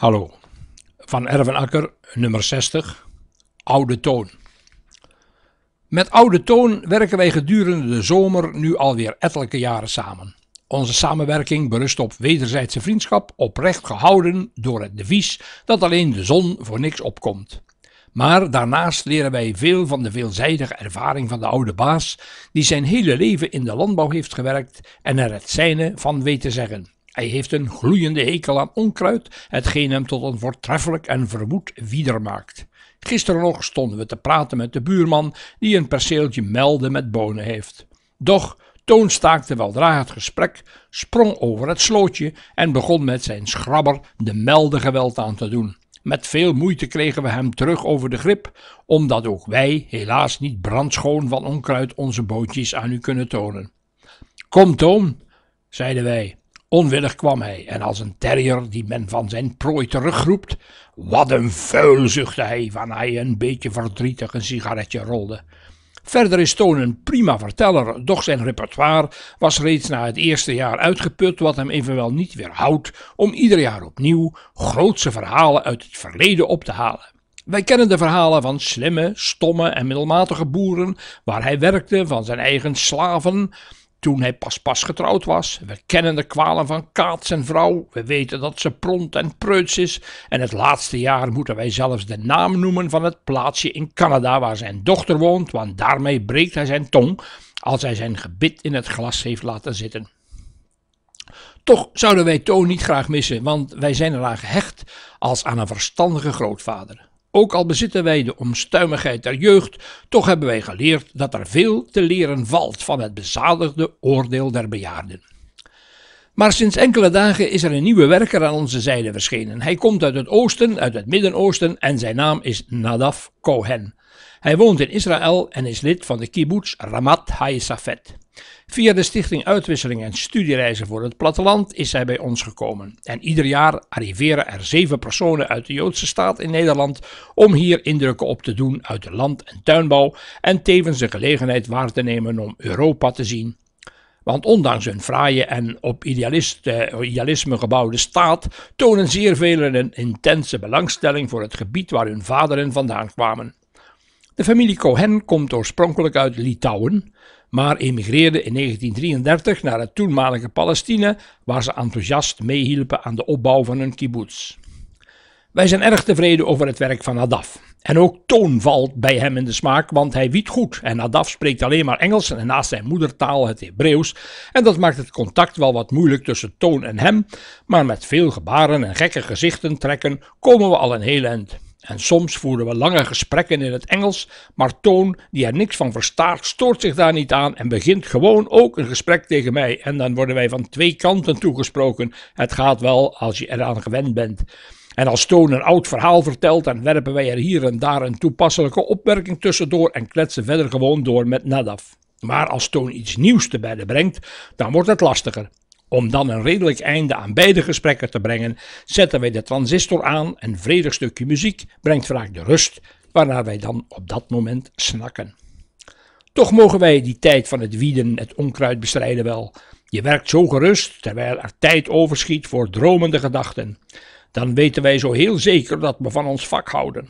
Hallo, van Ervenakker, nummer 60, Oude Toon. Met Oude Toon werken wij gedurende de zomer nu alweer ettelijke jaren samen. Onze samenwerking berust op wederzijdse vriendschap, oprecht gehouden door het devies dat alleen de zon voor niks opkomt. Maar daarnaast leren wij veel van de veelzijdige ervaring van de oude baas, die zijn hele leven in de landbouw heeft gewerkt en er het zijne van weet te zeggen. Hij heeft een gloeiende hekel aan onkruid, hetgeen hem tot een voortreffelijk en vermoed wieder maakt. Gisteren nog stonden we te praten met de buurman, die een perceeltje melden met bonen heeft. Doch Toon staakte weldra het gesprek, sprong over het slootje en begon met zijn schrabber de melden geweld aan te doen. Met veel moeite kregen we hem terug over de grip, omdat ook wij helaas niet brandschoon van onkruid onze bootjes aan u kunnen tonen. Kom, Toon, zeiden wij, Onwillig kwam hij en als een terrier die men van zijn prooi terugroept, wat een vuil zuchtte hij van hij een beetje verdrietig een sigaretje rolde. Verder is Toon een prima verteller, doch zijn repertoire was reeds na het eerste jaar uitgeput, wat hem evenwel niet weerhoudt om ieder jaar opnieuw grootse verhalen uit het verleden op te halen. Wij kennen de verhalen van slimme, stomme en middelmatige boeren waar hij werkte, van zijn eigen slaven, toen hij pas pas getrouwd was. We kennen de kwalen van Kaats en vrouw, we weten dat ze pront en preuts is en het laatste jaar moeten wij zelfs de naam noemen van het plaatsje in Canada waar zijn dochter woont, want daarmee breekt hij zijn tong als hij zijn gebit in het glas heeft laten zitten. Toch zouden wij Toon niet graag missen, want wij zijn eraan gehecht als aan een verstandige grootvader. Ook al bezitten wij de onstuimigheid der jeugd, toch hebben wij geleerd dat er veel te leren valt van het bezadigde oordeel der bejaarden. Maar sinds enkele dagen is er een nieuwe werker aan onze zijde verschenen. Hij komt uit het oosten, uit het Midden-Oosten en zijn naam is Nadaf Cohen. Hij woont in Israël en is lid van de kibbutz Ramat Haïsafet. Via de Stichting Uitwisseling en Studiereizen voor het Platteland is hij bij ons gekomen. En ieder jaar arriveren er zeven personen uit de Joodse staat in Nederland om hier indrukken op te doen uit de land- en tuinbouw en tevens de gelegenheid waar te nemen om Europa te zien. Want ondanks hun fraaie en op eh, idealisme gebouwde staat tonen zeer velen een intense belangstelling voor het gebied waar hun vaderen vandaan kwamen. De familie Cohen komt oorspronkelijk uit Litouwen, maar emigreerde in 1933 naar het toenmalige Palestina, waar ze enthousiast meehielpen aan de opbouw van een kibbutz. Wij zijn erg tevreden over het werk van Adaf. En ook toon valt bij hem in de smaak, want hij wiet goed. En Adaf spreekt alleen maar Engels en naast zijn moedertaal het Hebreeuws. En dat maakt het contact wel wat moeilijk tussen toon en hem. Maar met veel gebaren en gekke gezichten trekken komen we al een heel eind. En soms voeren we lange gesprekken in het Engels, maar Toon, die er niks van verstaat, stoort zich daar niet aan en begint gewoon ook een gesprek tegen mij. En dan worden wij van twee kanten toegesproken. Het gaat wel als je eraan gewend bent. En als Toon een oud verhaal vertelt, dan werpen wij er hier en daar een toepasselijke opmerking tussendoor en kletsen verder gewoon door met Nadaf. Maar als Toon iets nieuws te bedden brengt, dan wordt het lastiger. Om dan een redelijk einde aan beide gesprekken te brengen, zetten wij de transistor aan en vredig stukje muziek brengt vaak de rust, waarna wij dan op dat moment snakken. Toch mogen wij die tijd van het wieden, het onkruid bestrijden wel. Je werkt zo gerust, terwijl er tijd overschiet voor dromende gedachten. Dan weten wij zo heel zeker dat we van ons vak houden.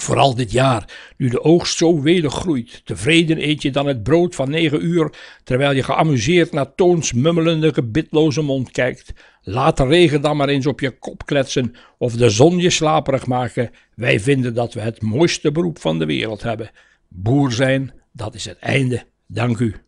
Vooral dit jaar, nu de oogst zo welig groeit. Tevreden eet je dan het brood van negen uur, terwijl je geamuseerd naar Toons mummelende, gebitloze mond kijkt. Laat de regen dan maar eens op je kop kletsen of de zon je slaperig maken. Wij vinden dat we het mooiste beroep van de wereld hebben. Boer zijn, dat is het einde. Dank u.